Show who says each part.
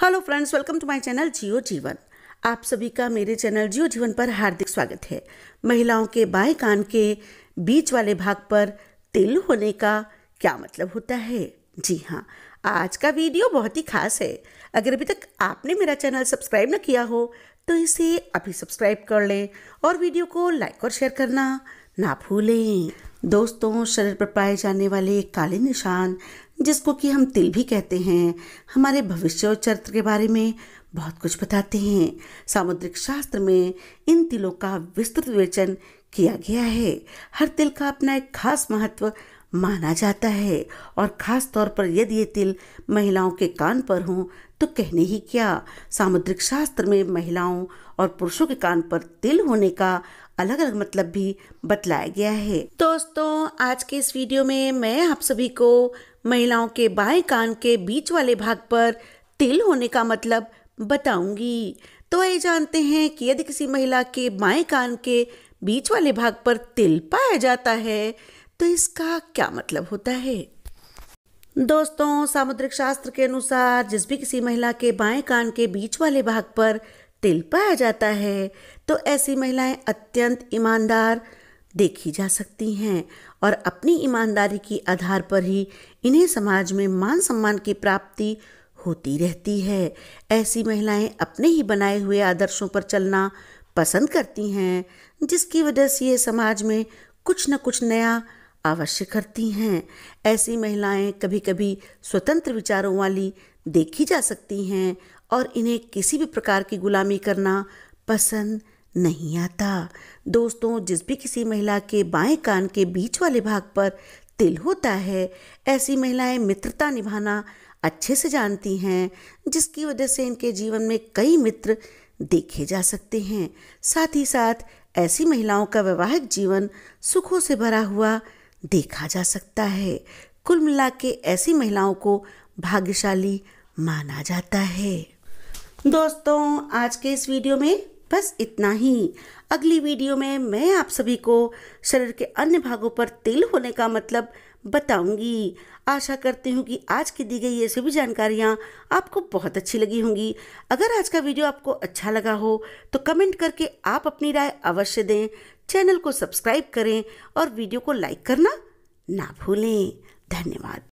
Speaker 1: hello friends welcome to my channel Jiyo Jeevan आप सभी का मेरे चैनल जियो जीवन पर हार्दिक स्वागत है महिलाओं के बाएं कान के बीच वाले भाग पर तिल होने का क्या मतलब होता है जी हाँ आज का वीडियो बहुत ही खास है अगर अभी तक आपने मेरा चैनल सब्सक्राइब न किया हो तो इसे अभी सब्सक्राइब कर लें और वीडियो को लाइक और शेयर करना ना भूलें दोस्तों शरीर पर पाए जाने वाले काले निशान जिसको कि हम तिल भी कहते हैं हमारे भविष्य और चरित्र के बारे में बहुत कुछ बताते हैं सामुद्रिक शास्त्र में इन तिलों का विस्तृत विवेचन किया गया है हर तिल का अपना एक खास महत्व माना जाता है और ख़ास तौर पर यदि ये तिल महिलाओं के कान पर हों तो कहने ही क्या सामुद्रिक शास्त्र में महिलाओं और पुरुषों के कान पर तिल होने का अलग अलग मतलब भी बतलाया गया है दोस्तों आज के इस वीडियो में मैं आप सभी को महिलाओं के बाएं कान के बीच वाले भाग पर तिल होने का मतलब बताऊंगी तो ये जानते हैं कि यदि किसी महिला के बाएं कान के बीच वाले भाग पर तिल पाया जाता है तो इसका क्या मतलब होता है दोस्तों सामुद्रिक शास्त्र के अनुसार जिस भी किसी महिला के बाएं कान के बीच वाले भाग पर तिल पाया जाता है तो ऐसी महिलाएं अत्यंत ईमानदार देखी जा सकती हैं और अपनी ईमानदारी की आधार पर ही इन्हें समाज में मान सम्मान की प्राप्ति होती रहती है ऐसी महिलाएं अपने ही बनाए हुए आदर्शों पर चलना पसंद करती हैं जिसकी वजह से ये समाज में कुछ न कुछ नया अवश्य करती हैं ऐसी महिलाएं कभी कभी स्वतंत्र विचारों वाली देखी जा सकती हैं और इन्हें किसी भी प्रकार की गुलामी करना पसंद नहीं आता दोस्तों जिस भी किसी महिला के बाएं कान के बीच वाले भाग पर तिल होता है ऐसी महिलाएं मित्रता निभाना अच्छे से जानती हैं जिसकी वजह से इनके जीवन में कई मित्र देखे जा सकते हैं साथ ही साथ ऐसी महिलाओं का वैवाहिक जीवन सुखों से भरा हुआ देखा जा सकता है कुल मिला के ऐसी महिलाओं को भाग्यशाली माना जाता है दोस्तों आज के इस वीडियो में बस इतना ही अगली वीडियो में मैं आप सभी को शरीर के अन्य भागों पर तिल होने का मतलब बताऊंगी आशा करती हूँ कि आज की दी गई ये सभी जानकारियाँ आपको बहुत अच्छी लगी होंगी अगर आज का वीडियो आपको अच्छा लगा हो तो कमेंट करके आप अपनी राय अवश्य दें चैनल को सब्सक्राइब करें और वीडियो को लाइक करना ना भूलें धन्यवाद